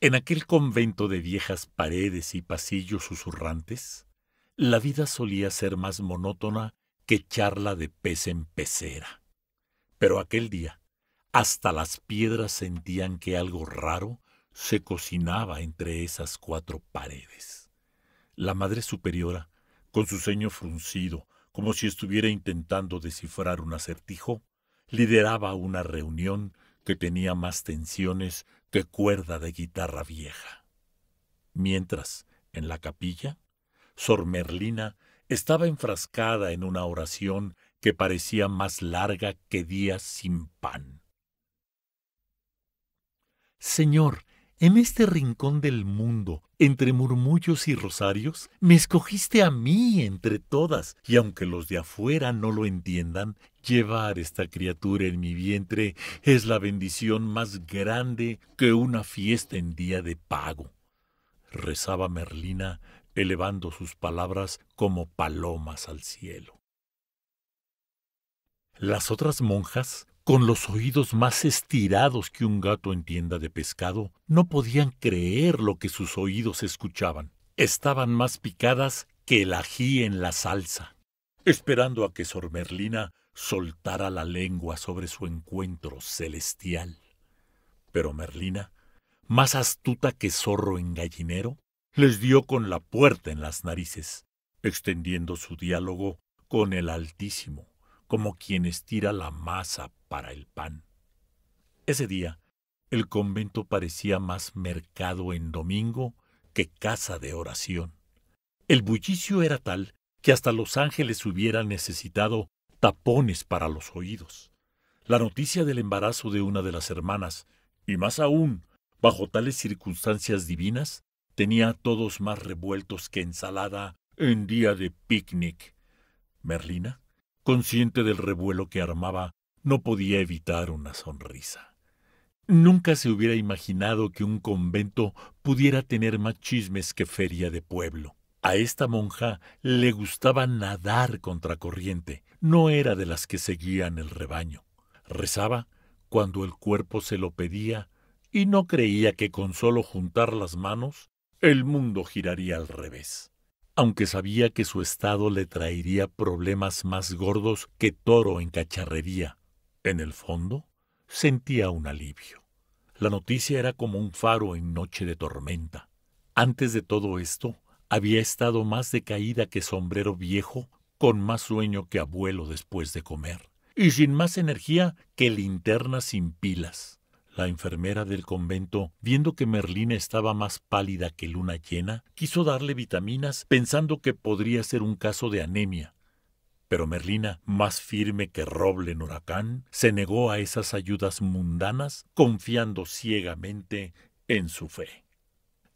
En aquel convento de viejas paredes y pasillos susurrantes, la vida solía ser más monótona que charla de pez en pecera. Pero aquel día, hasta las piedras sentían que algo raro se cocinaba entre esas cuatro paredes. La Madre Superiora, con su ceño fruncido, como si estuviera intentando descifrar un acertijo, lideraba una reunión que tenía más tensiones que cuerda de guitarra vieja. Mientras, en la capilla, Sor Merlina estaba enfrascada en una oración que parecía más larga que días sin pan. Señor, en este rincón del mundo, entre murmullos y rosarios, me escogiste a mí entre todas, y aunque los de afuera no lo entiendan, llevar esta criatura en mi vientre es la bendición más grande que una fiesta en día de pago. Rezaba Merlina, elevando sus palabras como palomas al cielo. Las otras monjas con los oídos más estirados que un gato en tienda de pescado, no podían creer lo que sus oídos escuchaban. Estaban más picadas que el ají en la salsa. Esperando a que Sor Merlina soltara la lengua sobre su encuentro celestial. Pero Merlina, más astuta que zorro en gallinero, les dio con la puerta en las narices, extendiendo su diálogo con el Altísimo como quien estira la masa para el pan. Ese día, el convento parecía más mercado en domingo que casa de oración. El bullicio era tal que hasta los ángeles hubieran necesitado tapones para los oídos. La noticia del embarazo de una de las hermanas, y más aún, bajo tales circunstancias divinas, tenía a todos más revueltos que ensalada en día de picnic. Merlina, Consciente del revuelo que armaba, no podía evitar una sonrisa. Nunca se hubiera imaginado que un convento pudiera tener más chismes que feria de pueblo. A esta monja le gustaba nadar contracorriente, no era de las que seguían el rebaño. Rezaba cuando el cuerpo se lo pedía y no creía que con solo juntar las manos el mundo giraría al revés aunque sabía que su estado le traería problemas más gordos que toro en cacharrería. En el fondo, sentía un alivio. La noticia era como un faro en noche de tormenta. Antes de todo esto, había estado más decaída que sombrero viejo, con más sueño que abuelo después de comer, y sin más energía que linterna sin pilas. La enfermera del convento, viendo que Merlina estaba más pálida que luna llena, quiso darle vitaminas pensando que podría ser un caso de anemia. Pero Merlina, más firme que roble en huracán, se negó a esas ayudas mundanas, confiando ciegamente en su fe.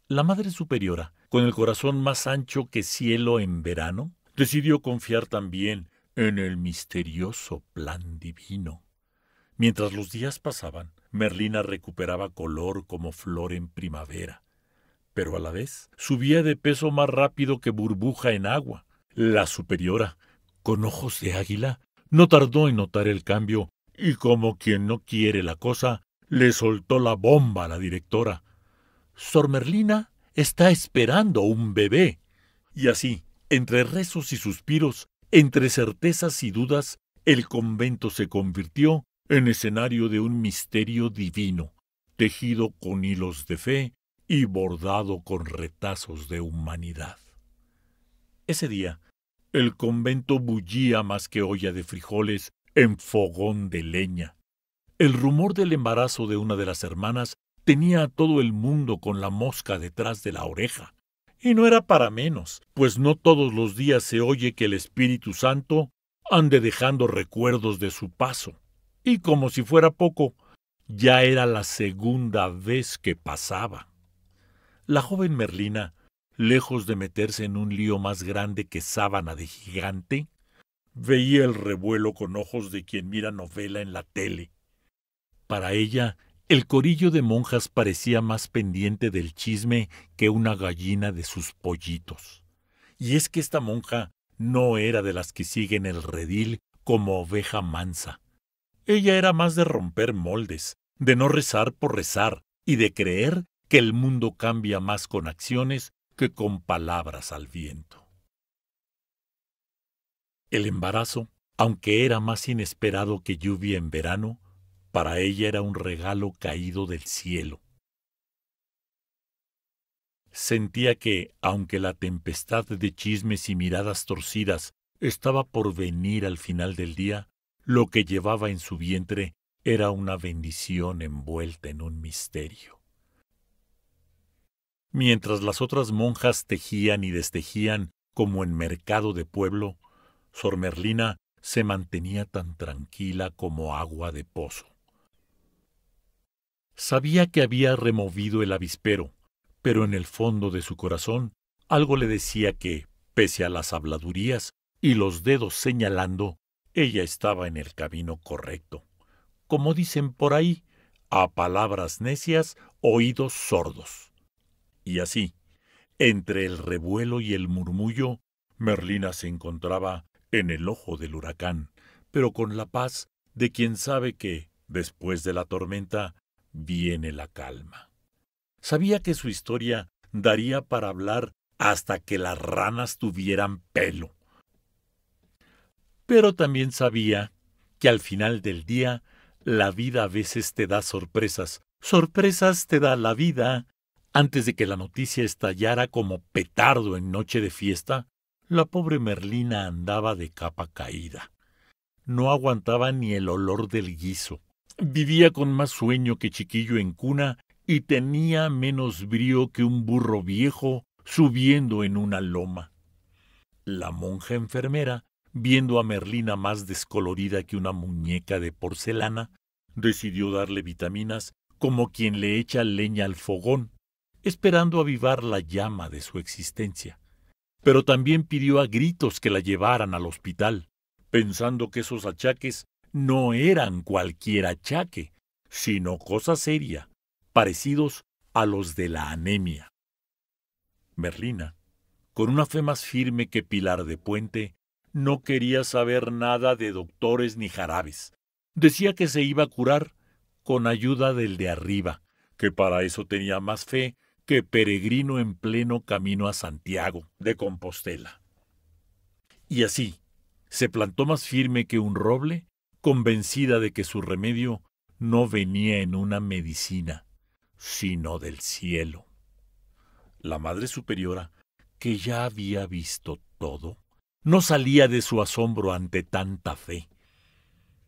La Madre Superiora, con el corazón más ancho que cielo en verano, decidió confiar también en el misterioso plan divino. Mientras los días pasaban, Merlina recuperaba color como flor en primavera, pero a la vez subía de peso más rápido que burbuja en agua. La superiora, con ojos de águila, no tardó en notar el cambio y como quien no quiere la cosa, le soltó la bomba a la directora. Sor Merlina está esperando un bebé. Y así, entre rezos y suspiros, entre certezas y dudas, el convento se convirtió en escenario de un misterio divino, tejido con hilos de fe y bordado con retazos de humanidad. Ese día, el convento bullía más que olla de frijoles en fogón de leña. El rumor del embarazo de una de las hermanas tenía a todo el mundo con la mosca detrás de la oreja. Y no era para menos, pues no todos los días se oye que el Espíritu Santo ande dejando recuerdos de su paso. Y como si fuera poco, ya era la segunda vez que pasaba. La joven Merlina, lejos de meterse en un lío más grande que sábana de gigante, veía el revuelo con ojos de quien mira novela en la tele. Para ella, el corillo de monjas parecía más pendiente del chisme que una gallina de sus pollitos. Y es que esta monja no era de las que siguen el redil como oveja mansa. Ella era más de romper moldes, de no rezar por rezar y de creer que el mundo cambia más con acciones que con palabras al viento. El embarazo, aunque era más inesperado que lluvia en verano, para ella era un regalo caído del cielo. Sentía que, aunque la tempestad de chismes y miradas torcidas estaba por venir al final del día, lo que llevaba en su vientre era una bendición envuelta en un misterio. Mientras las otras monjas tejían y destejían como en mercado de pueblo, Sor Merlina se mantenía tan tranquila como agua de pozo. Sabía que había removido el avispero, pero en el fondo de su corazón algo le decía que, pese a las habladurías y los dedos señalando, ella estaba en el camino correcto. Como dicen por ahí, a palabras necias, oídos sordos. Y así, entre el revuelo y el murmullo, Merlina se encontraba en el ojo del huracán, pero con la paz de quien sabe que, después de la tormenta, viene la calma. Sabía que su historia daría para hablar hasta que las ranas tuvieran pelo pero también sabía que al final del día la vida a veces te da sorpresas. Sorpresas te da la vida. Antes de que la noticia estallara como petardo en noche de fiesta, la pobre Merlina andaba de capa caída. No aguantaba ni el olor del guiso. Vivía con más sueño que chiquillo en cuna y tenía menos brío que un burro viejo subiendo en una loma. La monja enfermera viendo a Merlina más descolorida que una muñeca de porcelana, decidió darle vitaminas como quien le echa leña al fogón, esperando avivar la llama de su existencia. Pero también pidió a gritos que la llevaran al hospital, pensando que esos achaques no eran cualquier achaque, sino cosa seria, parecidos a los de la anemia. Merlina, con una fe más firme que pilar de puente, no quería saber nada de doctores ni jarabes. Decía que se iba a curar con ayuda del de arriba, que para eso tenía más fe que peregrino en pleno camino a Santiago de Compostela. Y así, se plantó más firme que un roble, convencida de que su remedio no venía en una medicina, sino del cielo. La Madre Superiora, que ya había visto todo, no salía de su asombro ante tanta fe.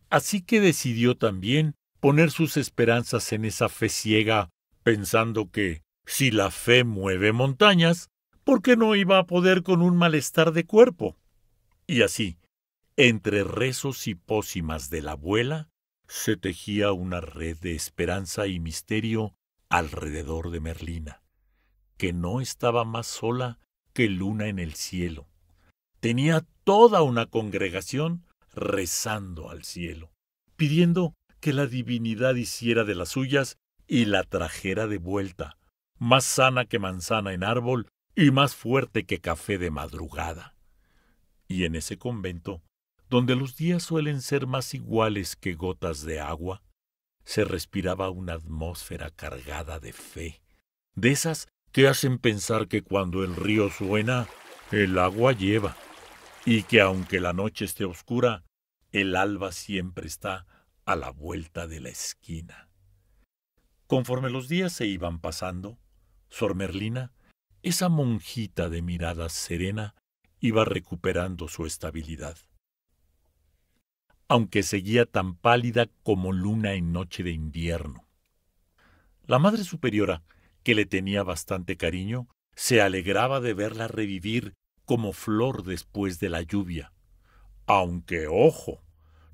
Así que decidió también poner sus esperanzas en esa fe ciega, pensando que, si la fe mueve montañas, ¿por qué no iba a poder con un malestar de cuerpo? Y así, entre rezos y pócimas de la abuela, se tejía una red de esperanza y misterio alrededor de Merlina, que no estaba más sola que luna en el cielo tenía toda una congregación rezando al cielo, pidiendo que la divinidad hiciera de las suyas y la trajera de vuelta, más sana que manzana en árbol y más fuerte que café de madrugada. Y en ese convento, donde los días suelen ser más iguales que gotas de agua, se respiraba una atmósfera cargada de fe, de esas que hacen pensar que cuando el río suena, el agua lleva, y que aunque la noche esté oscura, el alba siempre está a la vuelta de la esquina. Conforme los días se iban pasando, Sor Merlina, esa monjita de mirada serena, iba recuperando su estabilidad. Aunque seguía tan pálida como luna en noche de invierno. La Madre Superiora, que le tenía bastante cariño, se alegraba de verla revivir como flor después de la lluvia. Aunque, ojo,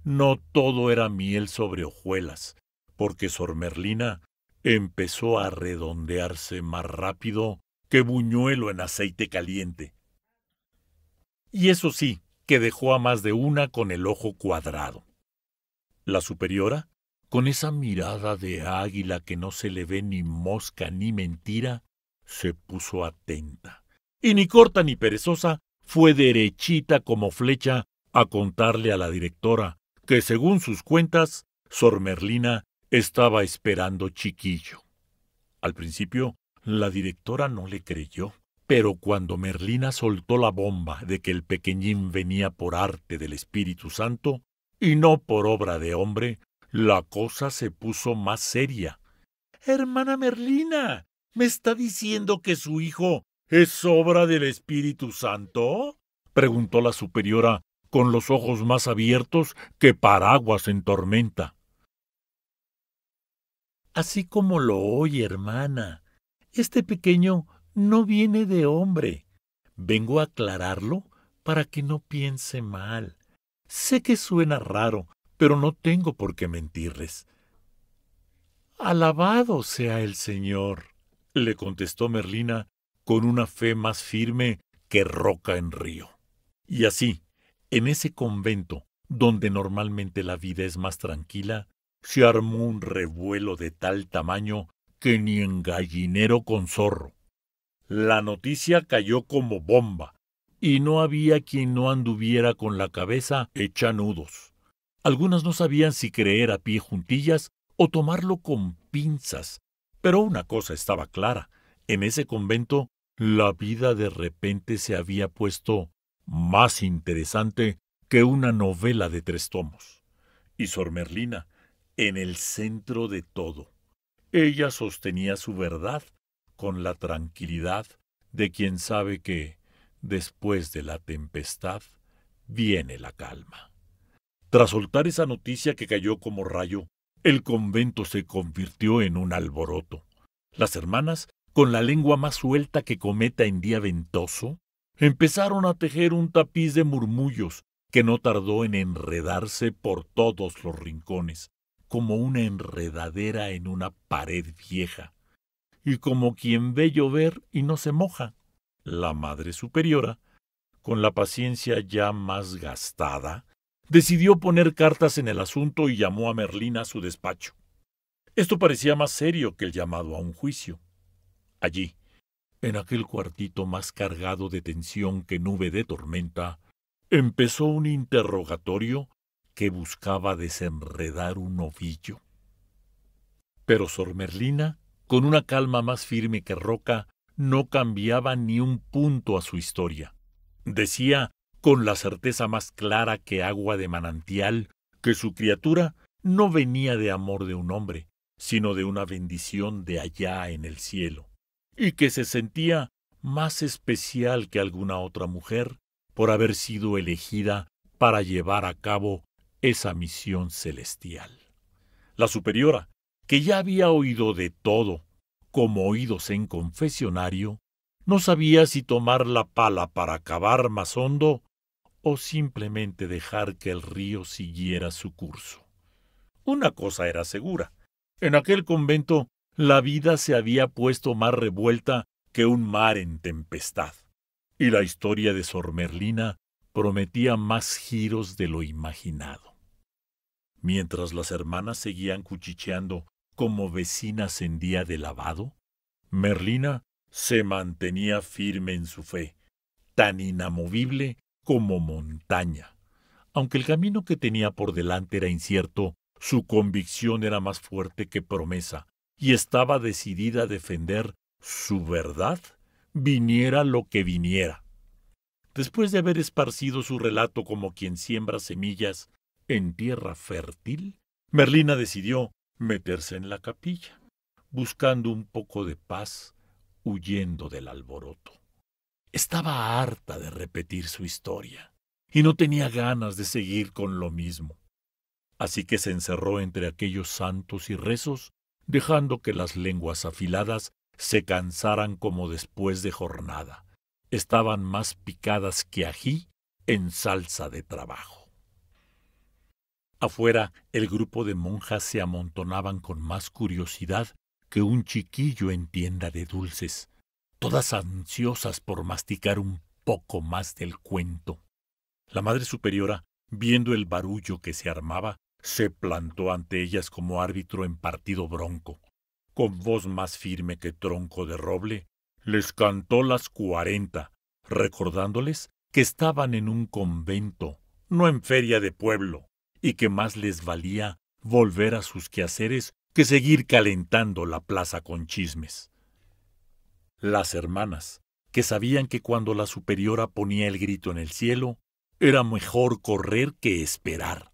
no todo era miel sobre hojuelas, porque Sor Merlina empezó a redondearse más rápido que buñuelo en aceite caliente. Y eso sí, que dejó a más de una con el ojo cuadrado. La superiora, con esa mirada de águila que no se le ve ni mosca ni mentira, se puso atenta y ni corta ni perezosa fue derechita como flecha a contarle a la directora que según sus cuentas, Sor Merlina estaba esperando chiquillo. Al principio, la directora no le creyó, pero cuando Merlina soltó la bomba de que el pequeñín venía por arte del Espíritu Santo y no por obra de hombre, la cosa se puso más seria. Hermana Merlina, me está diciendo que su hijo ¿Es obra del Espíritu Santo? preguntó la superiora, con los ojos más abiertos que paraguas en tormenta. Así como lo oye, hermana, este pequeño no viene de hombre. Vengo a aclararlo para que no piense mal. Sé que suena raro, pero no tengo por qué mentirles. Alabado sea el Señor, le contestó Merlina con una fe más firme que roca en río. Y así, en ese convento, donde normalmente la vida es más tranquila, se armó un revuelo de tal tamaño que ni en gallinero con zorro. La noticia cayó como bomba, y no había quien no anduviera con la cabeza hecha nudos. Algunas no sabían si creer a pie juntillas o tomarlo con pinzas, pero una cosa estaba clara, en ese convento, la vida de repente se había puesto más interesante que una novela de tres tomos. Y Sor Merlina, en el centro de todo. Ella sostenía su verdad con la tranquilidad de quien sabe que, después de la tempestad, viene la calma. Tras soltar esa noticia que cayó como rayo, el convento se convirtió en un alboroto. Las hermanas con la lengua más suelta que cometa en día ventoso, empezaron a tejer un tapiz de murmullos que no tardó en enredarse por todos los rincones, como una enredadera en una pared vieja, y como quien ve llover y no se moja. La Madre Superiora, con la paciencia ya más gastada, decidió poner cartas en el asunto y llamó a Merlina a su despacho. Esto parecía más serio que el llamado a un juicio. Allí, en aquel cuartito más cargado de tensión que nube de tormenta, empezó un interrogatorio que buscaba desenredar un ovillo. Pero Sor Merlina, con una calma más firme que roca, no cambiaba ni un punto a su historia. Decía, con la certeza más clara que agua de manantial, que su criatura no venía de amor de un hombre, sino de una bendición de allá en el cielo y que se sentía más especial que alguna otra mujer por haber sido elegida para llevar a cabo esa misión celestial. La superiora, que ya había oído de todo, como oídos en confesionario, no sabía si tomar la pala para cavar más hondo o simplemente dejar que el río siguiera su curso. Una cosa era segura, en aquel convento la vida se había puesto más revuelta que un mar en tempestad, y la historia de Sor Merlina prometía más giros de lo imaginado. Mientras las hermanas seguían cuchicheando como vecinas en día de lavado, Merlina se mantenía firme en su fe, tan inamovible como montaña. Aunque el camino que tenía por delante era incierto, su convicción era más fuerte que promesa, y estaba decidida a defender su verdad, viniera lo que viniera. Después de haber esparcido su relato como quien siembra semillas en tierra fértil, Merlina decidió meterse en la capilla, buscando un poco de paz, huyendo del alboroto. Estaba harta de repetir su historia y no tenía ganas de seguir con lo mismo. Así que se encerró entre aquellos santos y rezos dejando que las lenguas afiladas se cansaran como después de jornada. Estaban más picadas que ají en salsa de trabajo. Afuera, el grupo de monjas se amontonaban con más curiosidad que un chiquillo en tienda de dulces, todas ansiosas por masticar un poco más del cuento. La Madre Superiora, viendo el barullo que se armaba, se plantó ante ellas como árbitro en partido bronco. Con voz más firme que tronco de roble, les cantó las cuarenta, recordándoles que estaban en un convento, no en feria de pueblo, y que más les valía volver a sus quehaceres que seguir calentando la plaza con chismes. Las hermanas, que sabían que cuando la superiora ponía el grito en el cielo, era mejor correr que esperar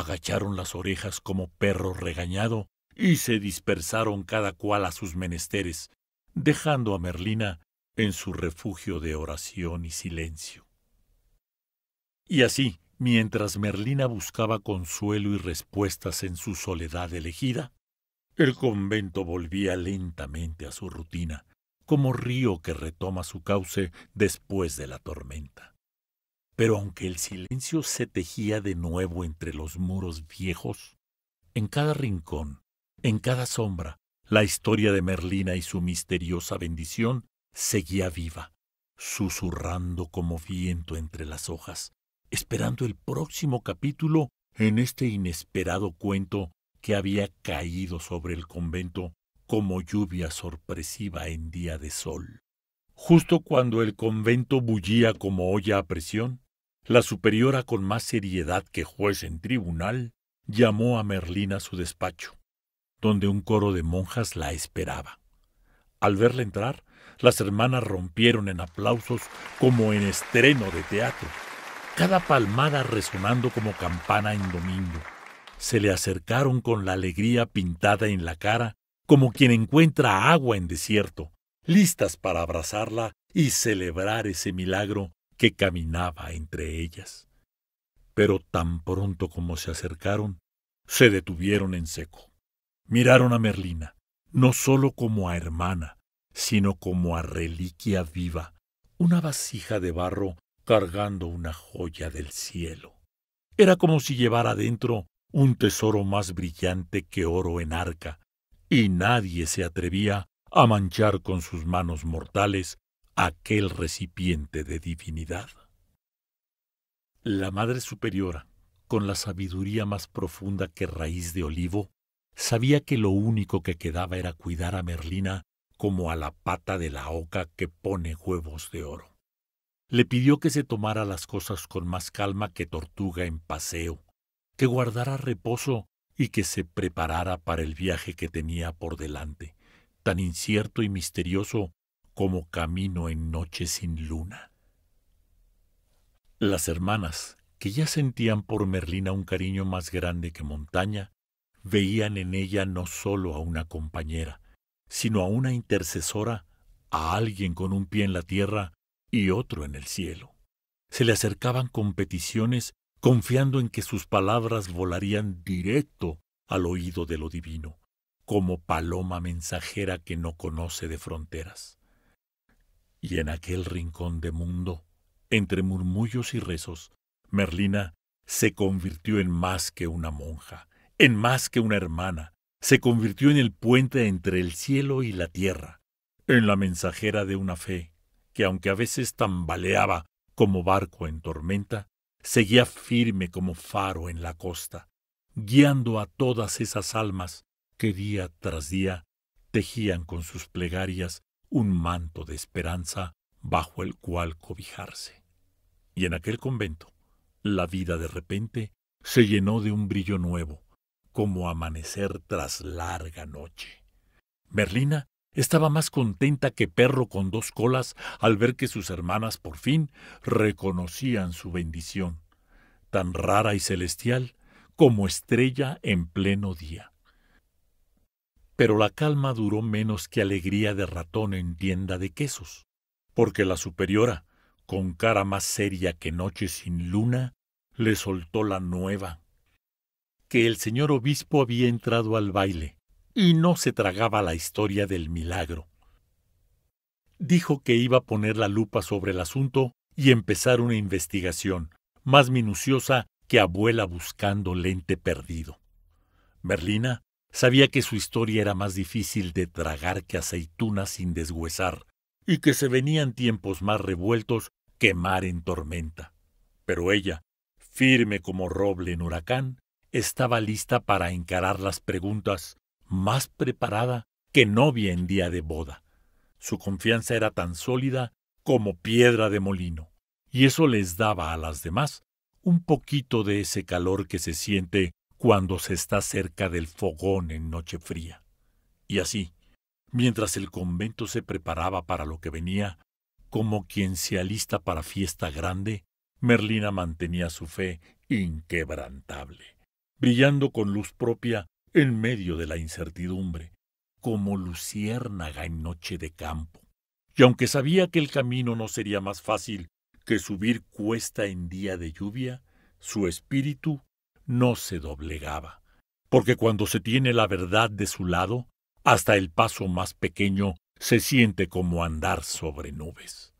agacharon las orejas como perro regañado y se dispersaron cada cual a sus menesteres, dejando a Merlina en su refugio de oración y silencio. Y así, mientras Merlina buscaba consuelo y respuestas en su soledad elegida, el convento volvía lentamente a su rutina, como río que retoma su cauce después de la tormenta. Pero aunque el silencio se tejía de nuevo entre los muros viejos, en cada rincón, en cada sombra, la historia de Merlina y su misteriosa bendición seguía viva, susurrando como viento entre las hojas, esperando el próximo capítulo en este inesperado cuento que había caído sobre el convento como lluvia sorpresiva en día de sol. Justo cuando el convento bullía como olla a presión, la superiora, con más seriedad que juez en tribunal, llamó a Merlín a su despacho, donde un coro de monjas la esperaba. Al verla entrar, las hermanas rompieron en aplausos como en estreno de teatro, cada palmada resonando como campana en domingo. Se le acercaron con la alegría pintada en la cara, como quien encuentra agua en desierto, listas para abrazarla y celebrar ese milagro que caminaba entre ellas. Pero tan pronto como se acercaron, se detuvieron en seco. Miraron a Merlina, no sólo como a hermana, sino como a reliquia viva, una vasija de barro cargando una joya del cielo. Era como si llevara adentro un tesoro más brillante que oro en arca, y nadie se atrevía a manchar con sus manos mortales aquel recipiente de divinidad. La Madre Superiora, con la sabiduría más profunda que raíz de olivo, sabía que lo único que quedaba era cuidar a Merlina como a la pata de la oca que pone huevos de oro. Le pidió que se tomara las cosas con más calma que tortuga en paseo, que guardara reposo y que se preparara para el viaje que tenía por delante, tan incierto y misterioso como camino en noche sin luna. Las hermanas, que ya sentían por Merlina un cariño más grande que montaña, veían en ella no solo a una compañera, sino a una intercesora, a alguien con un pie en la tierra y otro en el cielo. Se le acercaban con peticiones, confiando en que sus palabras volarían directo al oído de lo divino, como paloma mensajera que no conoce de fronteras. Y en aquel rincón de mundo, entre murmullos y rezos, Merlina se convirtió en más que una monja, en más que una hermana, se convirtió en el puente entre el cielo y la tierra, en la mensajera de una fe que aunque a veces tambaleaba como barco en tormenta, seguía firme como faro en la costa, guiando a todas esas almas que día tras día tejían con sus plegarias un manto de esperanza bajo el cual cobijarse. Y en aquel convento, la vida de repente se llenó de un brillo nuevo, como amanecer tras larga noche. Merlina estaba más contenta que perro con dos colas al ver que sus hermanas por fin reconocían su bendición, tan rara y celestial como estrella en pleno día. Pero la calma duró menos que alegría de ratón en tienda de quesos, porque la superiora, con cara más seria que noche sin luna, le soltó la nueva. Que el señor obispo había entrado al baile y no se tragaba la historia del milagro. Dijo que iba a poner la lupa sobre el asunto y empezar una investigación más minuciosa que abuela buscando lente perdido. Merlina. Sabía que su historia era más difícil de tragar que aceituna sin deshuesar, y que se venían tiempos más revueltos que mar en tormenta. Pero ella, firme como roble en huracán, estaba lista para encarar las preguntas, más preparada que novia en día de boda. Su confianza era tan sólida como piedra de molino, y eso les daba a las demás un poquito de ese calor que se siente cuando se está cerca del fogón en noche fría. Y así, mientras el convento se preparaba para lo que venía, como quien se alista para fiesta grande, Merlina mantenía su fe inquebrantable, brillando con luz propia en medio de la incertidumbre, como luciérnaga en noche de campo. Y aunque sabía que el camino no sería más fácil que subir cuesta en día de lluvia, su espíritu no se doblegaba, porque cuando se tiene la verdad de su lado, hasta el paso más pequeño se siente como andar sobre nubes.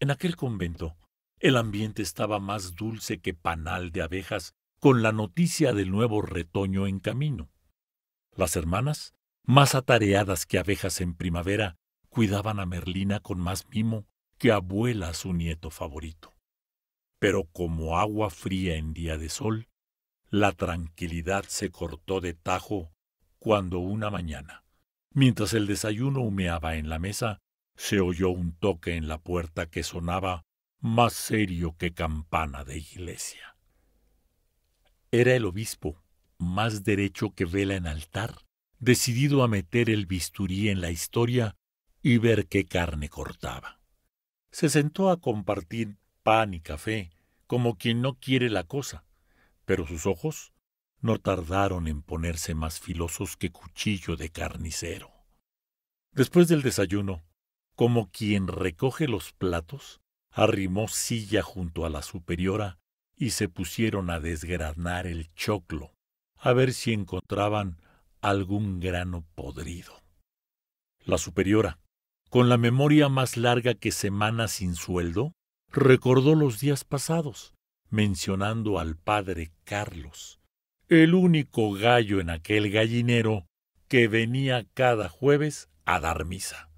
En aquel convento, el ambiente estaba más dulce que panal de abejas con la noticia del nuevo retoño en camino. Las hermanas, más atareadas que abejas en primavera, cuidaban a Merlina con más mimo que abuela a su nieto favorito. Pero como agua fría en día de sol, la tranquilidad se cortó de tajo cuando una mañana, mientras el desayuno humeaba en la mesa, se oyó un toque en la puerta que sonaba más serio que campana de iglesia. Era el obispo, más derecho que vela en altar, decidido a meter el bisturí en la historia y ver qué carne cortaba. Se sentó a compartir pan y café, como quien no quiere la cosa, pero sus ojos no tardaron en ponerse más filosos que cuchillo de carnicero. Después del desayuno, como quien recoge los platos, arrimó silla junto a la superiora y se pusieron a desgranar el choclo, a ver si encontraban algún grano podrido. La superiora, con la memoria más larga que semana sin sueldo, recordó los días pasados mencionando al padre Carlos, el único gallo en aquel gallinero que venía cada jueves a dar misa.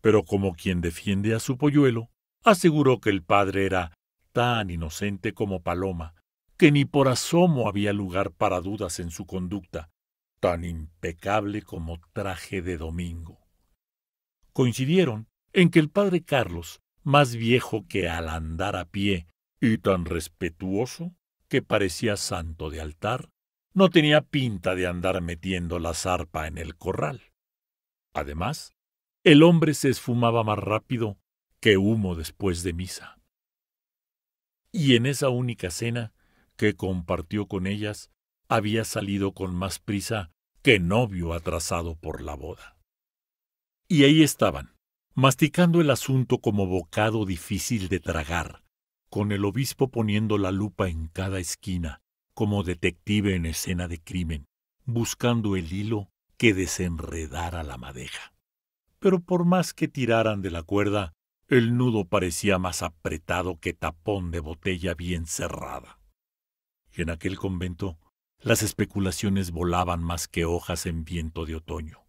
Pero como quien defiende a su polluelo, aseguró que el padre era tan inocente como paloma, que ni por asomo había lugar para dudas en su conducta, tan impecable como traje de domingo. Coincidieron en que el padre Carlos, más viejo que al andar a pie y tan respetuoso que parecía santo de altar, no tenía pinta de andar metiendo la zarpa en el corral. Además, el hombre se esfumaba más rápido que humo después de misa. Y en esa única cena que compartió con ellas, había salido con más prisa que novio atrasado por la boda. Y ahí estaban, masticando el asunto como bocado difícil de tragar, con el obispo poniendo la lupa en cada esquina, como detective en escena de crimen, buscando el hilo que desenredara la madeja. Pero por más que tiraran de la cuerda, el nudo parecía más apretado que tapón de botella bien cerrada. Y en aquel convento, las especulaciones volaban más que hojas en viento de otoño.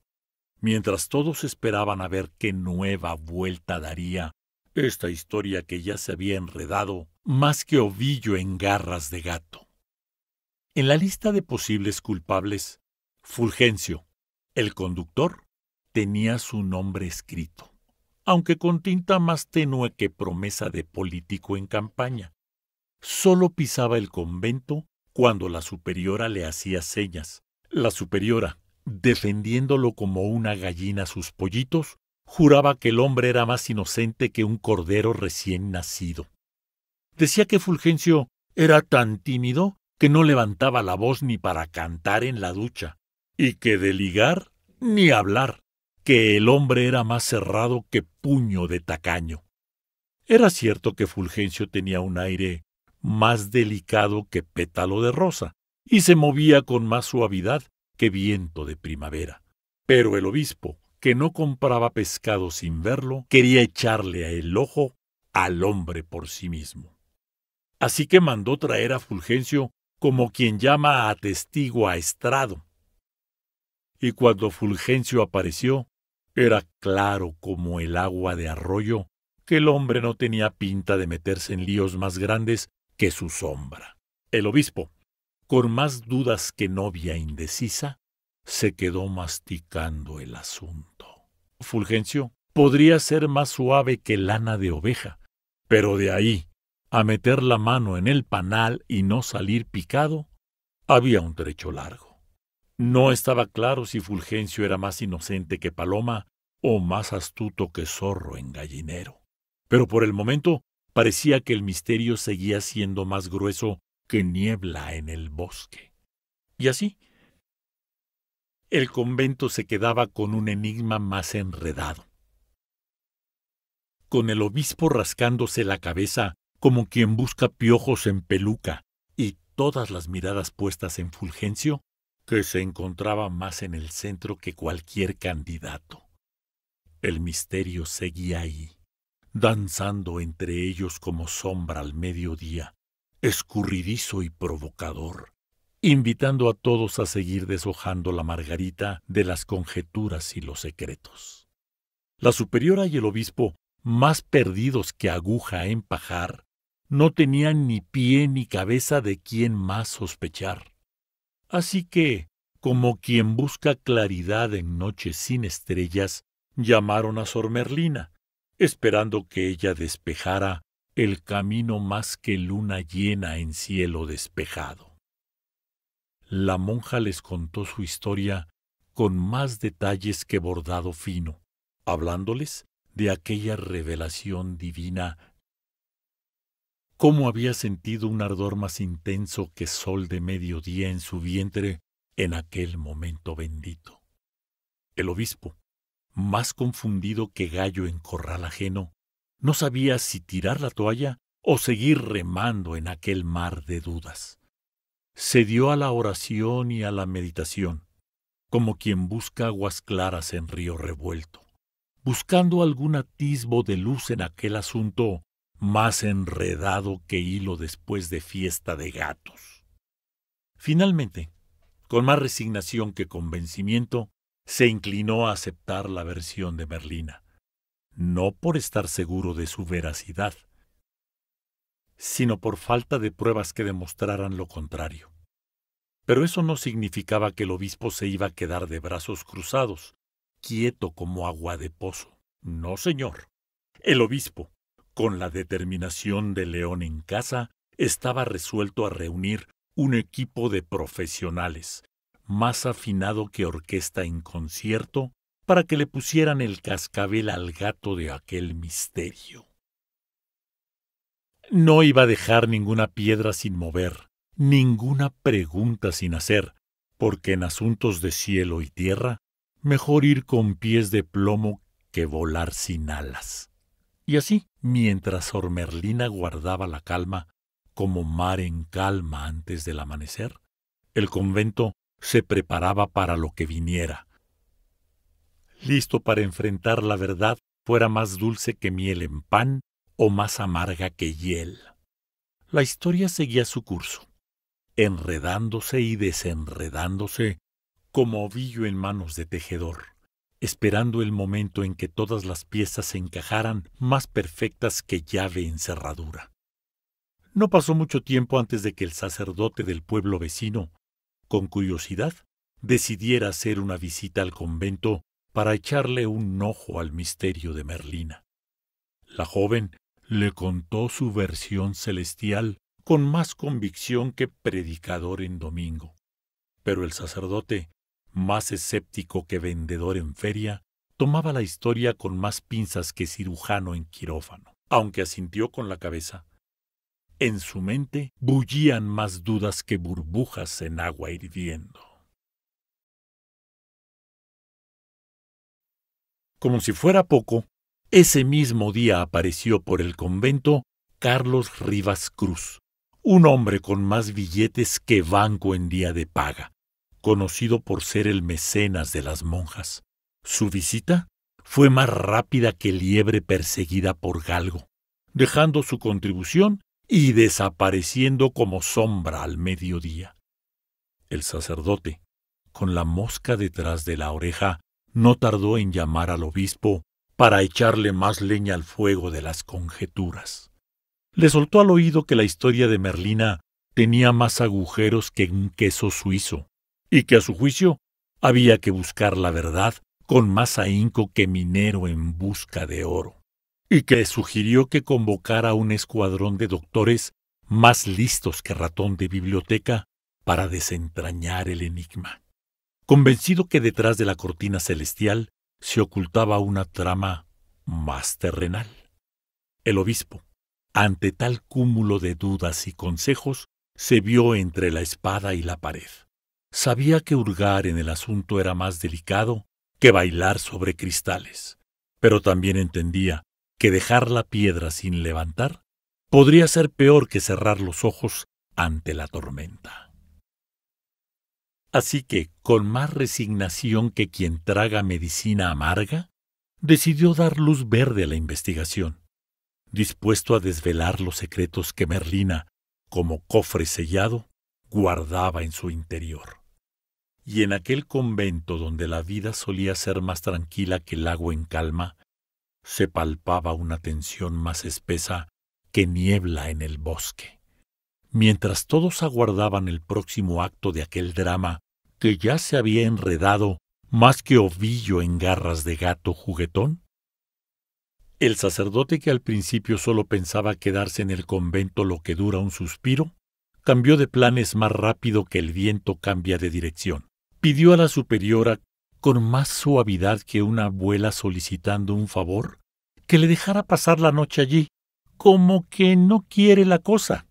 Mientras todos esperaban a ver qué nueva vuelta daría esta historia que ya se había enredado más que ovillo en garras de gato. En la lista de posibles culpables, Fulgencio, el conductor, tenía su nombre escrito, aunque con tinta más tenue que promesa de político en campaña. Solo pisaba el convento cuando la superiora le hacía señas. La superiora, defendiéndolo como una gallina sus pollitos, juraba que el hombre era más inocente que un cordero recién nacido. Decía que Fulgencio era tan tímido que no levantaba la voz ni para cantar en la ducha, y que de ligar ni hablar, que el hombre era más cerrado que puño de tacaño. Era cierto que Fulgencio tenía un aire más delicado que pétalo de rosa, y se movía con más suavidad que viento de primavera. Pero el obispo, que no compraba pescado sin verlo, quería echarle el ojo al hombre por sí mismo. Así que mandó traer a Fulgencio como quien llama a testigo a estrado. Y cuando Fulgencio apareció, era claro como el agua de arroyo que el hombre no tenía pinta de meterse en líos más grandes que su sombra. El obispo, con más dudas que novia indecisa, se quedó masticando el asunto. Fulgencio, podría ser más suave que lana de oveja, pero de ahí a meter la mano en el panal y no salir picado, había un trecho largo. No estaba claro si Fulgencio era más inocente que Paloma o más astuto que zorro en gallinero. Pero por el momento parecía que el misterio seguía siendo más grueso que niebla en el bosque. Y así, el convento se quedaba con un enigma más enredado. Con el obispo rascándose la cabeza como quien busca piojos en peluca y todas las miradas puestas en Fulgencio, que se encontraba más en el centro que cualquier candidato. El misterio seguía ahí, danzando entre ellos como sombra al mediodía, escurridizo y provocador invitando a todos a seguir deshojando la margarita de las conjeturas y los secretos. La superiora y el obispo, más perdidos que aguja en pajar, no tenían ni pie ni cabeza de quién más sospechar. Así que, como quien busca claridad en noches sin estrellas, llamaron a Sor Merlina, esperando que ella despejara el camino más que luna llena en cielo despejado la monja les contó su historia con más detalles que bordado fino, hablándoles de aquella revelación divina. Cómo había sentido un ardor más intenso que sol de mediodía en su vientre en aquel momento bendito. El obispo, más confundido que gallo en corral ajeno, no sabía si tirar la toalla o seguir remando en aquel mar de dudas se dio a la oración y a la meditación, como quien busca aguas claras en río revuelto, buscando algún atisbo de luz en aquel asunto más enredado que hilo después de fiesta de gatos. Finalmente, con más resignación que convencimiento, se inclinó a aceptar la versión de Merlina, no por estar seguro de su veracidad, sino por falta de pruebas que demostraran lo contrario. Pero eso no significaba que el obispo se iba a quedar de brazos cruzados, quieto como agua de pozo. No, señor. El obispo, con la determinación de León en casa, estaba resuelto a reunir un equipo de profesionales, más afinado que orquesta en concierto, para que le pusieran el cascabel al gato de aquel misterio. No iba a dejar ninguna piedra sin mover, ninguna pregunta sin hacer, porque en asuntos de cielo y tierra, mejor ir con pies de plomo que volar sin alas. Y así, mientras Ormerlina guardaba la calma, como mar en calma antes del amanecer, el convento se preparaba para lo que viniera. Listo para enfrentar la verdad fuera más dulce que miel en pan o más amarga que hiel. La historia seguía su curso, enredándose y desenredándose como ovillo en manos de tejedor, esperando el momento en que todas las piezas se encajaran más perfectas que llave en cerradura. No pasó mucho tiempo antes de que el sacerdote del pueblo vecino, con curiosidad, decidiera hacer una visita al convento para echarle un ojo al misterio de Merlina. La joven le contó su versión celestial con más convicción que predicador en domingo. Pero el sacerdote, más escéptico que vendedor en feria, tomaba la historia con más pinzas que cirujano en quirófano, aunque asintió con la cabeza. En su mente bullían más dudas que burbujas en agua hirviendo. Como si fuera poco, ese mismo día apareció por el convento Carlos Rivas Cruz, un hombre con más billetes que banco en día de paga, conocido por ser el mecenas de las monjas. Su visita fue más rápida que liebre perseguida por galgo, dejando su contribución y desapareciendo como sombra al mediodía. El sacerdote, con la mosca detrás de la oreja, no tardó en llamar al obispo para echarle más leña al fuego de las conjeturas. Le soltó al oído que la historia de Merlina tenía más agujeros que un queso suizo, y que a su juicio había que buscar la verdad con más ahínco que minero en busca de oro, y que sugirió que convocara un escuadrón de doctores más listos que ratón de biblioteca para desentrañar el enigma. Convencido que detrás de la cortina celestial se ocultaba una trama más terrenal. El obispo, ante tal cúmulo de dudas y consejos, se vio entre la espada y la pared. Sabía que hurgar en el asunto era más delicado que bailar sobre cristales, pero también entendía que dejar la piedra sin levantar podría ser peor que cerrar los ojos ante la tormenta. Así que, con más resignación que quien traga medicina amarga, decidió dar luz verde a la investigación, dispuesto a desvelar los secretos que Merlina, como cofre sellado, guardaba en su interior. Y en aquel convento donde la vida solía ser más tranquila que el agua en calma, se palpaba una tensión más espesa que niebla en el bosque mientras todos aguardaban el próximo acto de aquel drama que ya se había enredado más que ovillo en garras de gato juguetón? El sacerdote que al principio solo pensaba quedarse en el convento lo que dura un suspiro, cambió de planes más rápido que el viento cambia de dirección. Pidió a la superiora, con más suavidad que una abuela solicitando un favor, que le dejara pasar la noche allí, como que no quiere la cosa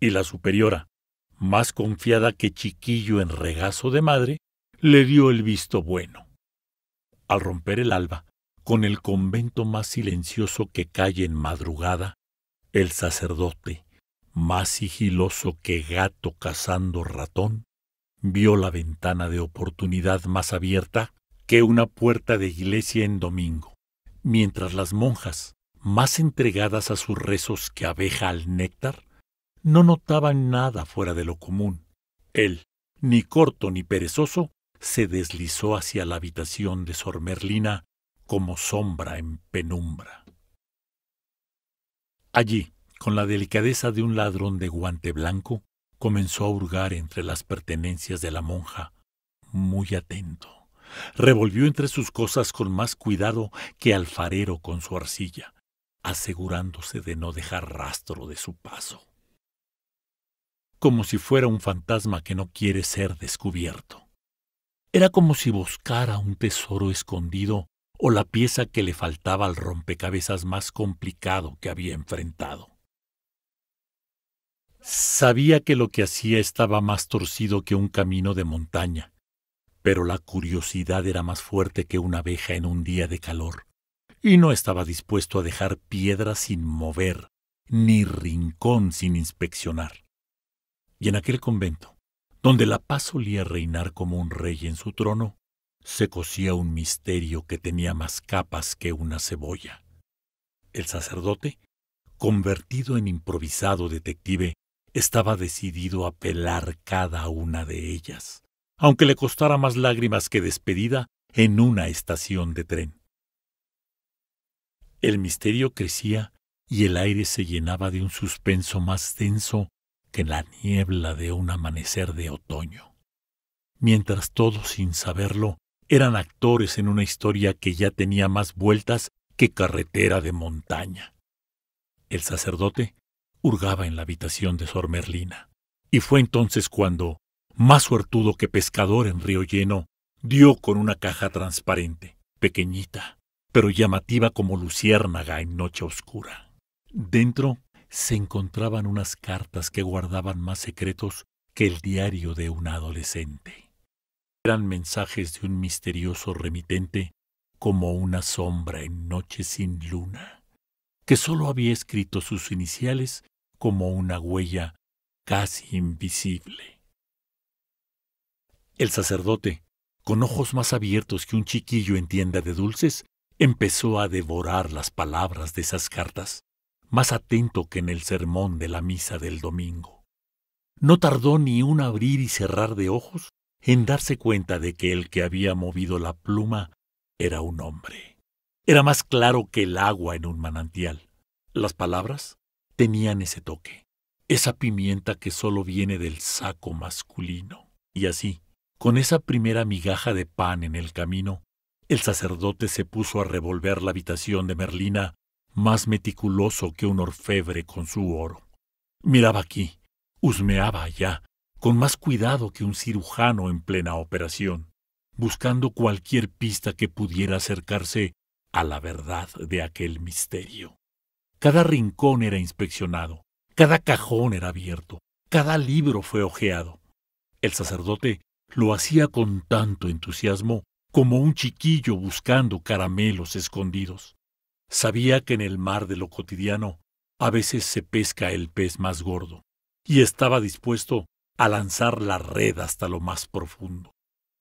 y la superiora, más confiada que chiquillo en regazo de madre, le dio el visto bueno. Al romper el alba, con el convento más silencioso que calle en madrugada, el sacerdote, más sigiloso que gato cazando ratón, vio la ventana de oportunidad más abierta que una puerta de iglesia en domingo, mientras las monjas, más entregadas a sus rezos que abeja al néctar, no notaban nada fuera de lo común. Él, ni corto ni perezoso, se deslizó hacia la habitación de Sor Merlina como sombra en penumbra. Allí, con la delicadeza de un ladrón de guante blanco, comenzó a hurgar entre las pertenencias de la monja, muy atento. Revolvió entre sus cosas con más cuidado que alfarero con su arcilla, asegurándose de no dejar rastro de su paso como si fuera un fantasma que no quiere ser descubierto. Era como si buscara un tesoro escondido o la pieza que le faltaba al rompecabezas más complicado que había enfrentado. Sabía que lo que hacía estaba más torcido que un camino de montaña, pero la curiosidad era más fuerte que una abeja en un día de calor, y no estaba dispuesto a dejar piedra sin mover, ni rincón sin inspeccionar y en aquel convento, donde la paz solía reinar como un rey en su trono, se cosía un misterio que tenía más capas que una cebolla. El sacerdote, convertido en improvisado detective, estaba decidido a pelar cada una de ellas, aunque le costara más lágrimas que despedida en una estación de tren. El misterio crecía y el aire se llenaba de un suspenso más denso en la niebla de un amanecer de otoño. Mientras todos, sin saberlo, eran actores en una historia que ya tenía más vueltas que carretera de montaña. El sacerdote hurgaba en la habitación de Sor Merlina, y fue entonces cuando, más suertudo que pescador en río lleno, dio con una caja transparente, pequeñita, pero llamativa como luciérnaga en noche oscura. Dentro se encontraban unas cartas que guardaban más secretos que el diario de un adolescente. Eran mensajes de un misterioso remitente como una sombra en noche sin luna, que sólo había escrito sus iniciales como una huella casi invisible. El sacerdote, con ojos más abiertos que un chiquillo en tienda de dulces, empezó a devorar las palabras de esas cartas más atento que en el sermón de la misa del domingo. No tardó ni un abrir y cerrar de ojos en darse cuenta de que el que había movido la pluma era un hombre. Era más claro que el agua en un manantial. Las palabras tenían ese toque, esa pimienta que solo viene del saco masculino. Y así, con esa primera migaja de pan en el camino, el sacerdote se puso a revolver la habitación de Merlina más meticuloso que un orfebre con su oro. Miraba aquí, husmeaba allá, con más cuidado que un cirujano en plena operación, buscando cualquier pista que pudiera acercarse a la verdad de aquel misterio. Cada rincón era inspeccionado, cada cajón era abierto, cada libro fue ojeado. El sacerdote lo hacía con tanto entusiasmo como un chiquillo buscando caramelos escondidos. Sabía que en el mar de lo cotidiano a veces se pesca el pez más gordo, y estaba dispuesto a lanzar la red hasta lo más profundo,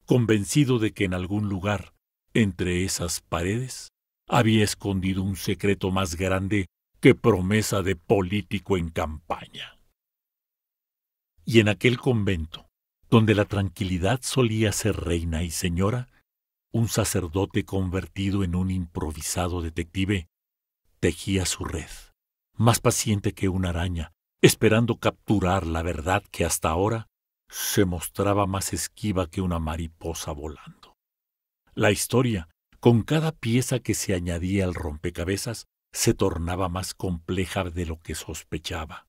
convencido de que en algún lugar, entre esas paredes, había escondido un secreto más grande que promesa de político en campaña. Y en aquel convento, donde la tranquilidad solía ser reina y señora, un sacerdote convertido en un improvisado detective, tejía su red, más paciente que una araña, esperando capturar la verdad que hasta ahora se mostraba más esquiva que una mariposa volando. La historia, con cada pieza que se añadía al rompecabezas, se tornaba más compleja de lo que sospechaba.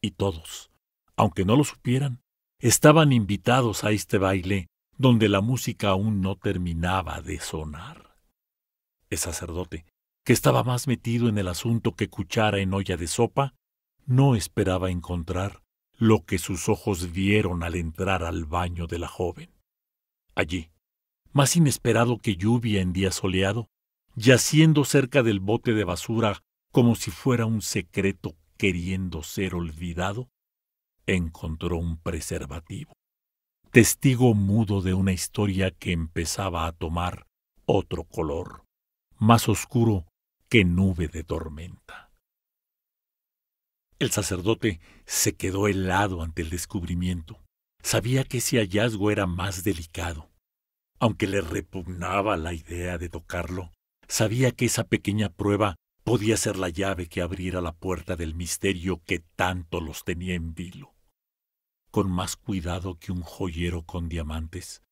Y todos, aunque no lo supieran, estaban invitados a este baile donde la música aún no terminaba de sonar. El sacerdote, que estaba más metido en el asunto que cuchara en olla de sopa, no esperaba encontrar lo que sus ojos vieron al entrar al baño de la joven. Allí, más inesperado que lluvia en día soleado, yaciendo cerca del bote de basura como si fuera un secreto queriendo ser olvidado, encontró un preservativo testigo mudo de una historia que empezaba a tomar otro color, más oscuro que nube de tormenta. El sacerdote se quedó helado ante el descubrimiento. Sabía que ese hallazgo era más delicado. Aunque le repugnaba la idea de tocarlo, sabía que esa pequeña prueba podía ser la llave que abriera la puerta del misterio que tanto los tenía en vilo con más cuidado que un joyero con diamantes,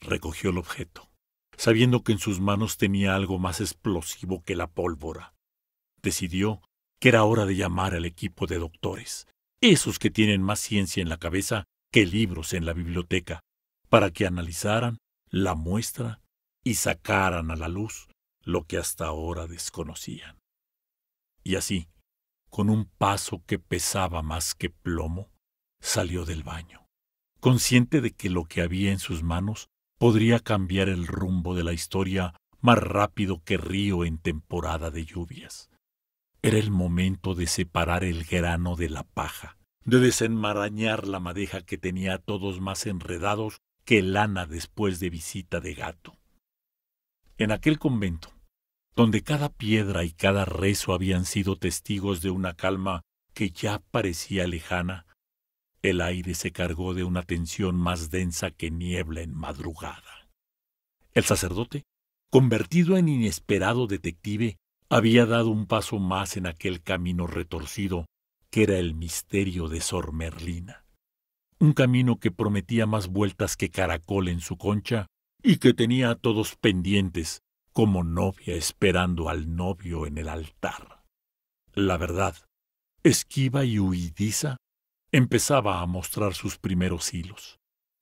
recogió el objeto, sabiendo que en sus manos tenía algo más explosivo que la pólvora. Decidió que era hora de llamar al equipo de doctores, esos que tienen más ciencia en la cabeza que libros en la biblioteca, para que analizaran la muestra y sacaran a la luz lo que hasta ahora desconocían. Y así, con un paso que pesaba más que plomo, salió del baño, consciente de que lo que había en sus manos podría cambiar el rumbo de la historia más rápido que río en temporada de lluvias. Era el momento de separar el grano de la paja, de desenmarañar la madeja que tenía a todos más enredados que lana después de visita de gato. En aquel convento, donde cada piedra y cada rezo habían sido testigos de una calma que ya parecía lejana, el aire se cargó de una tensión más densa que niebla en madrugada. El sacerdote, convertido en inesperado detective, había dado un paso más en aquel camino retorcido que era el misterio de Sor Merlina. Un camino que prometía más vueltas que caracol en su concha y que tenía a todos pendientes, como novia esperando al novio en el altar. La verdad, esquiva y huidiza, empezaba a mostrar sus primeros hilos,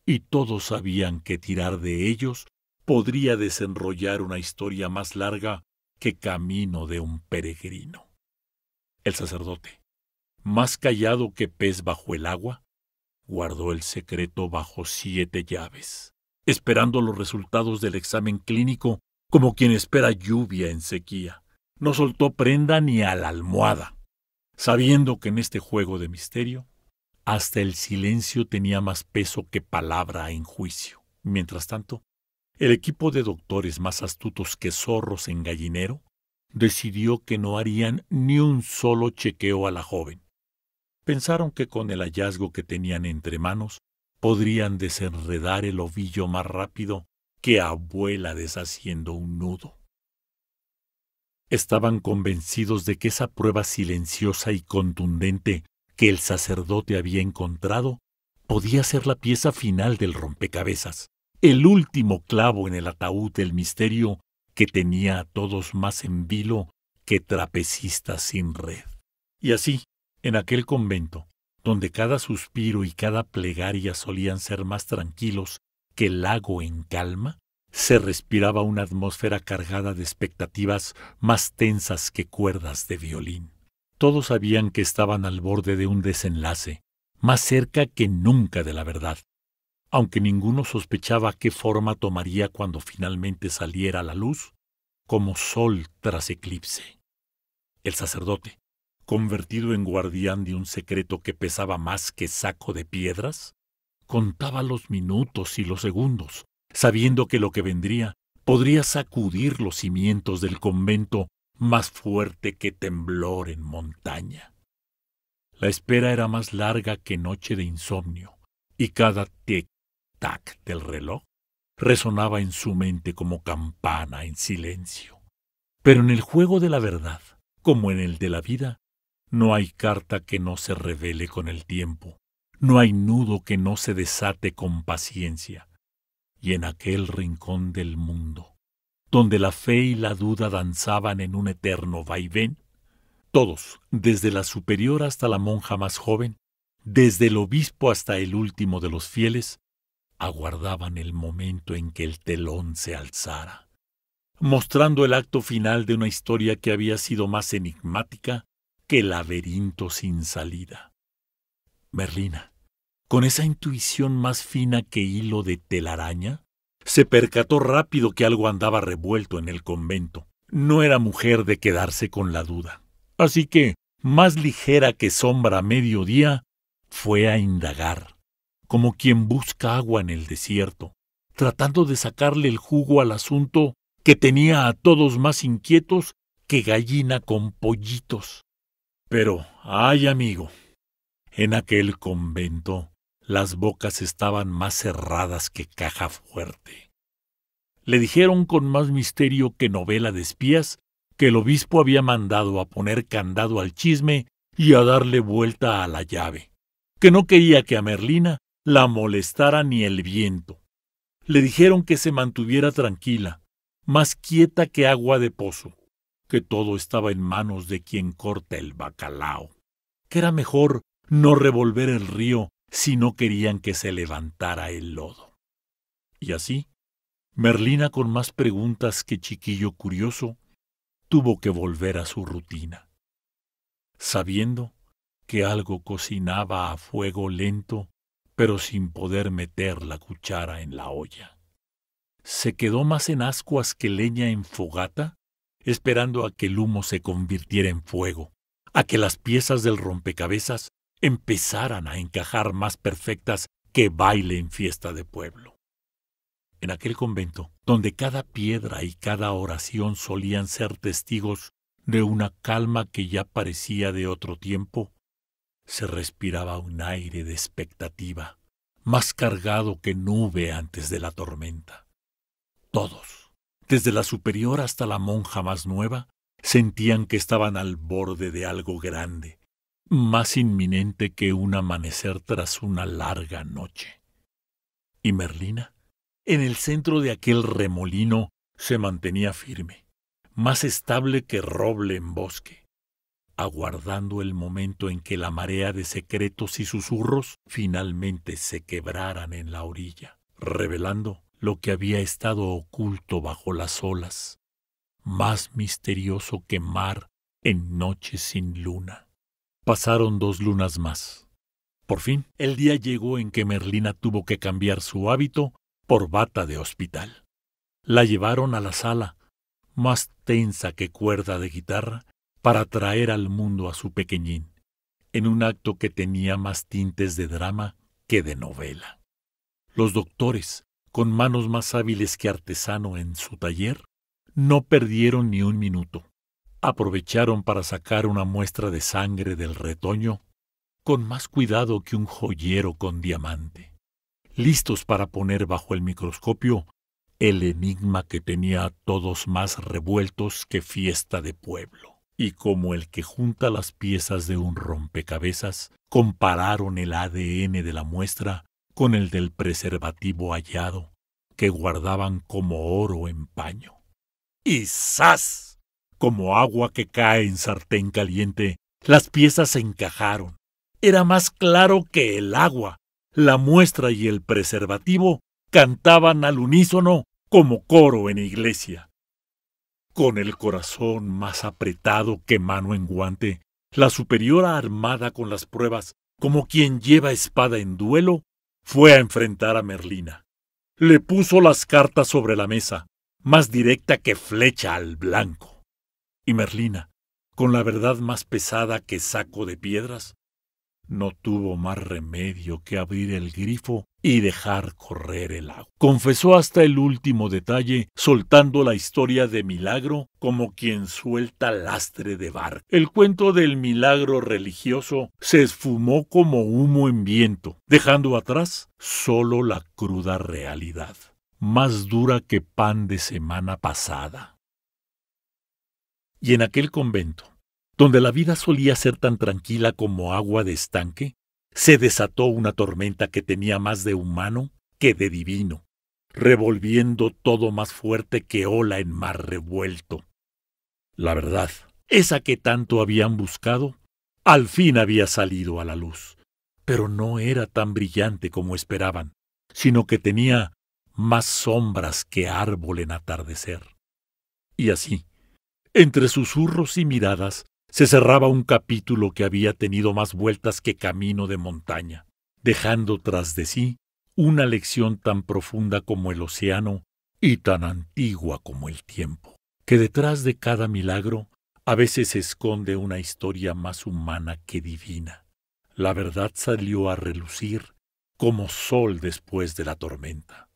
y todos sabían que tirar de ellos podría desenrollar una historia más larga que camino de un peregrino. El sacerdote, más callado que pez bajo el agua, guardó el secreto bajo siete llaves, esperando los resultados del examen clínico como quien espera lluvia en sequía. No soltó prenda ni a la almohada, sabiendo que en este juego de misterio hasta el silencio tenía más peso que palabra en juicio. Mientras tanto, el equipo de doctores más astutos que zorros en gallinero decidió que no harían ni un solo chequeo a la joven. Pensaron que con el hallazgo que tenían entre manos podrían desenredar el ovillo más rápido que abuela deshaciendo un nudo. Estaban convencidos de que esa prueba silenciosa y contundente que el sacerdote había encontrado podía ser la pieza final del rompecabezas, el último clavo en el ataúd del misterio que tenía a todos más en vilo que trapecistas sin red. Y así, en aquel convento, donde cada suspiro y cada plegaria solían ser más tranquilos que el lago en calma, se respiraba una atmósfera cargada de expectativas más tensas que cuerdas de violín. Todos sabían que estaban al borde de un desenlace, más cerca que nunca de la verdad, aunque ninguno sospechaba qué forma tomaría cuando finalmente saliera a la luz, como sol tras eclipse. El sacerdote, convertido en guardián de un secreto que pesaba más que saco de piedras, contaba los minutos y los segundos, sabiendo que lo que vendría podría sacudir los cimientos del convento más fuerte que temblor en montaña. La espera era más larga que noche de insomnio, y cada tic-tac del reloj resonaba en su mente como campana en silencio. Pero en el juego de la verdad, como en el de la vida, no hay carta que no se revele con el tiempo, no hay nudo que no se desate con paciencia. Y en aquel rincón del mundo, donde la fe y la duda danzaban en un eterno vaivén, todos, desde la superior hasta la monja más joven, desde el obispo hasta el último de los fieles, aguardaban el momento en que el telón se alzara, mostrando el acto final de una historia que había sido más enigmática que laberinto sin salida. Merlina, con esa intuición más fina que hilo de telaraña, se percató rápido que algo andaba revuelto en el convento. No era mujer de quedarse con la duda. Así que, más ligera que sombra a mediodía, fue a indagar, como quien busca agua en el desierto, tratando de sacarle el jugo al asunto que tenía a todos más inquietos que gallina con pollitos. Pero, ay amigo, en aquel convento las bocas estaban más cerradas que caja fuerte. Le dijeron con más misterio que novela de espías que el obispo había mandado a poner candado al chisme y a darle vuelta a la llave, que no quería que a Merlina la molestara ni el viento. Le dijeron que se mantuviera tranquila, más quieta que agua de pozo, que todo estaba en manos de quien corta el bacalao, que era mejor no revolver el río si no querían que se levantara el lodo. Y así, Merlina con más preguntas que chiquillo curioso, tuvo que volver a su rutina. Sabiendo que algo cocinaba a fuego lento, pero sin poder meter la cuchara en la olla. Se quedó más en ascuas que leña en fogata, esperando a que el humo se convirtiera en fuego, a que las piezas del rompecabezas empezaran a encajar más perfectas que baile en fiesta de pueblo. En aquel convento, donde cada piedra y cada oración solían ser testigos de una calma que ya parecía de otro tiempo, se respiraba un aire de expectativa, más cargado que nube antes de la tormenta. Todos, desde la superior hasta la monja más nueva, sentían que estaban al borde de algo grande, más inminente que un amanecer tras una larga noche. Y Merlina, en el centro de aquel remolino, se mantenía firme, más estable que roble en bosque, aguardando el momento en que la marea de secretos y susurros finalmente se quebraran en la orilla, revelando lo que había estado oculto bajo las olas, más misterioso que mar en noche sin luna. Pasaron dos lunas más. Por fin, el día llegó en que Merlina tuvo que cambiar su hábito por bata de hospital. La llevaron a la sala, más tensa que cuerda de guitarra, para traer al mundo a su pequeñín, en un acto que tenía más tintes de drama que de novela. Los doctores, con manos más hábiles que artesano en su taller, no perdieron ni un minuto aprovecharon para sacar una muestra de sangre del retoño con más cuidado que un joyero con diamante, listos para poner bajo el microscopio el enigma que tenía a todos más revueltos que fiesta de pueblo. Y como el que junta las piezas de un rompecabezas, compararon el ADN de la muestra con el del preservativo hallado, que guardaban como oro en paño. ¡Y como agua que cae en sartén caliente, las piezas se encajaron. Era más claro que el agua. La muestra y el preservativo cantaban al unísono como coro en iglesia. Con el corazón más apretado que mano en guante, la superiora armada con las pruebas, como quien lleva espada en duelo, fue a enfrentar a Merlina. Le puso las cartas sobre la mesa, más directa que flecha al blanco. Merlina, con la verdad más pesada que saco de piedras, no tuvo más remedio que abrir el grifo y dejar correr el agua. Confesó hasta el último detalle, soltando la historia de Milagro como quien suelta lastre de bar. El cuento del milagro religioso se esfumó como humo en viento, dejando atrás solo la cruda realidad, más dura que pan de semana pasada y en aquel convento, donde la vida solía ser tan tranquila como agua de estanque, se desató una tormenta que tenía más de humano que de divino, revolviendo todo más fuerte que ola en mar revuelto. La verdad, esa que tanto habían buscado, al fin había salido a la luz, pero no era tan brillante como esperaban, sino que tenía más sombras que árbol en atardecer. Y así, entre susurros y miradas se cerraba un capítulo que había tenido más vueltas que camino de montaña, dejando tras de sí una lección tan profunda como el océano y tan antigua como el tiempo, que detrás de cada milagro a veces se esconde una historia más humana que divina. La verdad salió a relucir como sol después de la tormenta.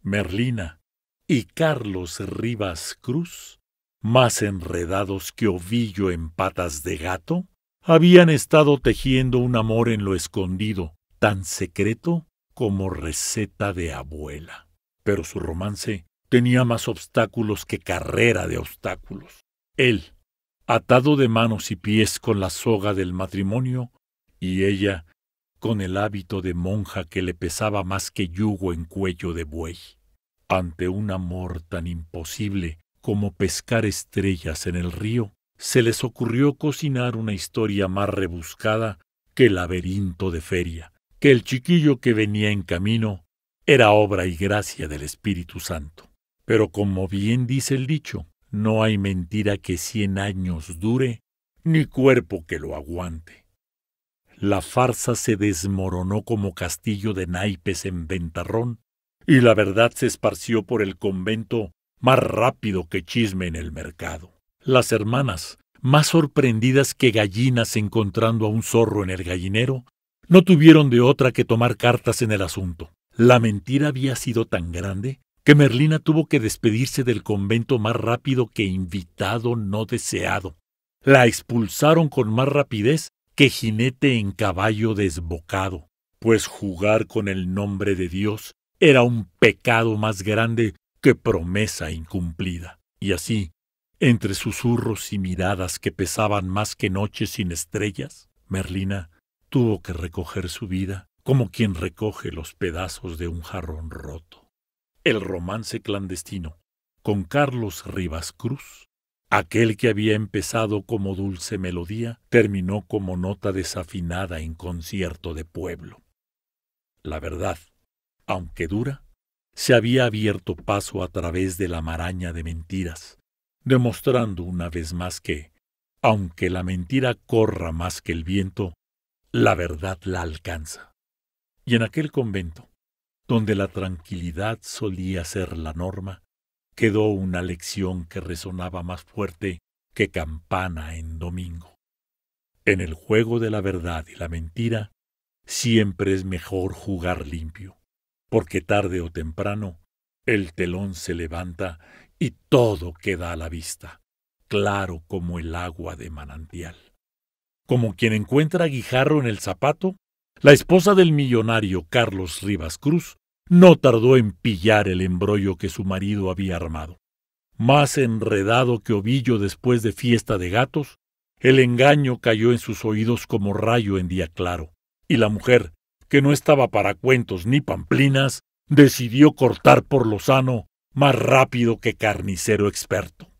Merlina y Carlos Rivas Cruz más enredados que ovillo en patas de gato, habían estado tejiendo un amor en lo escondido, tan secreto como receta de abuela. Pero su romance tenía más obstáculos que carrera de obstáculos. Él, atado de manos y pies con la soga del matrimonio, y ella, con el hábito de monja que le pesaba más que yugo en cuello de buey. Ante un amor tan imposible, como pescar estrellas en el río, se les ocurrió cocinar una historia más rebuscada que el laberinto de feria, que el chiquillo que venía en camino era obra y gracia del Espíritu Santo. Pero como bien dice el dicho, no hay mentira que cien años dure, ni cuerpo que lo aguante. La farsa se desmoronó como castillo de naipes en ventarrón, y la verdad se esparció por el convento más rápido que chisme en el mercado. Las hermanas, más sorprendidas que gallinas encontrando a un zorro en el gallinero, no tuvieron de otra que tomar cartas en el asunto. La mentira había sido tan grande que Merlina tuvo que despedirse del convento más rápido que invitado no deseado. La expulsaron con más rapidez que jinete en caballo desbocado, pues jugar con el nombre de Dios era un pecado más grande qué promesa incumplida. Y así, entre susurros y miradas que pesaban más que noches sin estrellas, Merlina tuvo que recoger su vida como quien recoge los pedazos de un jarrón roto. El romance clandestino con Carlos Ribas Cruz, aquel que había empezado como dulce melodía, terminó como nota desafinada en concierto de pueblo. La verdad, aunque dura, se había abierto paso a través de la maraña de mentiras, demostrando una vez más que, aunque la mentira corra más que el viento, la verdad la alcanza. Y en aquel convento, donde la tranquilidad solía ser la norma, quedó una lección que resonaba más fuerte que campana en domingo. En el juego de la verdad y la mentira, siempre es mejor jugar limpio porque tarde o temprano el telón se levanta y todo queda a la vista, claro como el agua de manantial. Como quien encuentra guijarro en el zapato, la esposa del millonario Carlos Rivas Cruz no tardó en pillar el embrollo que su marido había armado. Más enredado que ovillo después de fiesta de gatos, el engaño cayó en sus oídos como rayo en día claro, y la mujer, que no estaba para cuentos ni pamplinas, decidió cortar por lo sano más rápido que carnicero experto.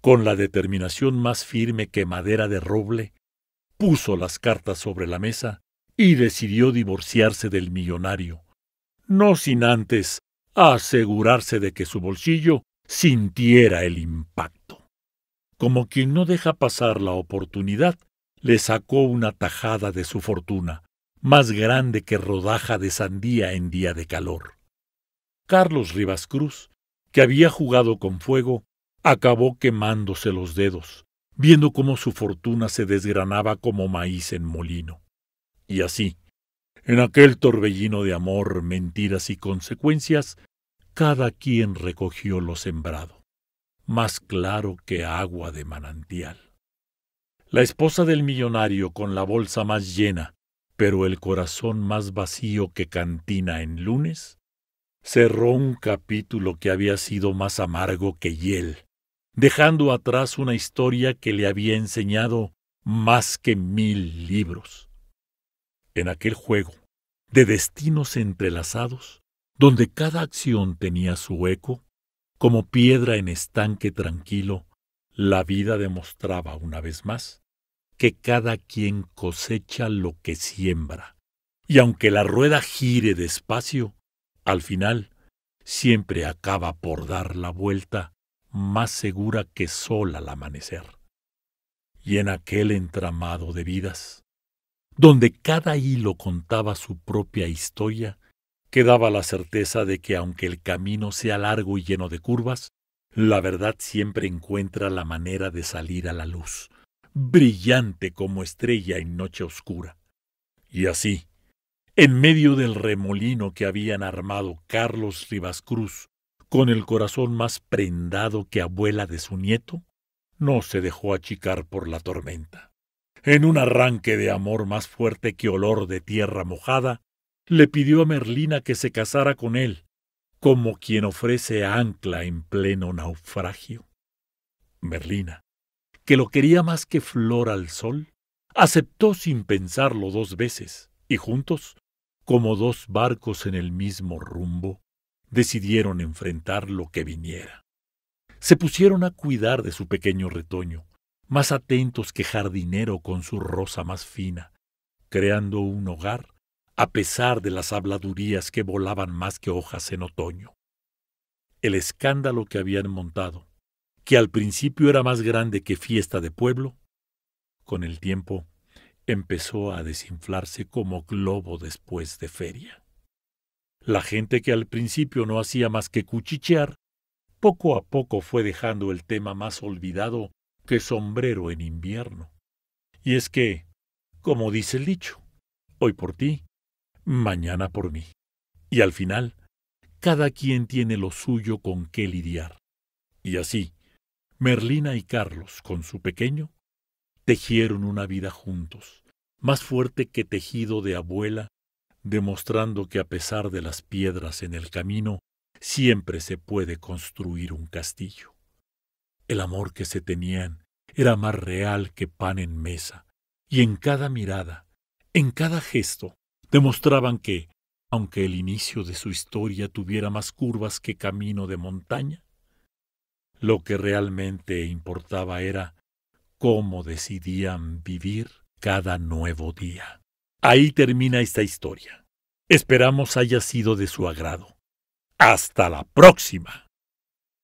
Con la determinación más firme que madera de roble, puso las cartas sobre la mesa y decidió divorciarse del millonario, no sin antes asegurarse de que su bolsillo sintiera el impacto. Como quien no deja pasar la oportunidad, le sacó una tajada de su fortuna, más grande que rodaja de sandía en día de calor. Carlos Rivas Cruz, que había jugado con fuego, acabó quemándose los dedos, viendo cómo su fortuna se desgranaba como maíz en molino. Y así, en aquel torbellino de amor, mentiras y consecuencias, cada quien recogió lo sembrado, más claro que agua de manantial. La esposa del millonario, con la bolsa más llena pero el corazón más vacío que cantina en lunes, cerró un capítulo que había sido más amargo que hiel, dejando atrás una historia que le había enseñado más que mil libros. En aquel juego, de destinos entrelazados, donde cada acción tenía su eco, como piedra en estanque tranquilo, la vida demostraba una vez más que cada quien cosecha lo que siembra. Y aunque la rueda gire despacio, al final siempre acaba por dar la vuelta más segura que sol al amanecer. Y en aquel entramado de vidas, donde cada hilo contaba su propia historia, quedaba la certeza de que aunque el camino sea largo y lleno de curvas, la verdad siempre encuentra la manera de salir a la luz, brillante como estrella en noche oscura. Y así, en medio del remolino que habían armado Carlos Rivas Cruz, con el corazón más prendado que abuela de su nieto, no se dejó achicar por la tormenta. En un arranque de amor más fuerte que olor de tierra mojada, le pidió a Merlina que se casara con él, como quien ofrece ancla en pleno naufragio. Merlina, que lo quería más que flor al sol, aceptó sin pensarlo dos veces, y juntos, como dos barcos en el mismo rumbo, decidieron enfrentar lo que viniera. Se pusieron a cuidar de su pequeño retoño, más atentos que jardinero con su rosa más fina, creando un hogar a pesar de las habladurías que volaban más que hojas en otoño. El escándalo que habían montado, que al principio era más grande que fiesta de pueblo, con el tiempo empezó a desinflarse como globo después de feria. La gente que al principio no hacía más que cuchichear, poco a poco fue dejando el tema más olvidado que sombrero en invierno. Y es que, como dice el dicho, hoy por ti, mañana por mí. Y al final, cada quien tiene lo suyo con qué lidiar. Y así, Merlina y Carlos, con su pequeño, tejieron una vida juntos, más fuerte que tejido de abuela, demostrando que a pesar de las piedras en el camino, siempre se puede construir un castillo. El amor que se tenían era más real que pan en mesa, y en cada mirada, en cada gesto, demostraban que, aunque el inicio de su historia tuviera más curvas que camino de montaña, lo que realmente importaba era cómo decidían vivir cada nuevo día. Ahí termina esta historia. Esperamos haya sido de su agrado. Hasta la próxima.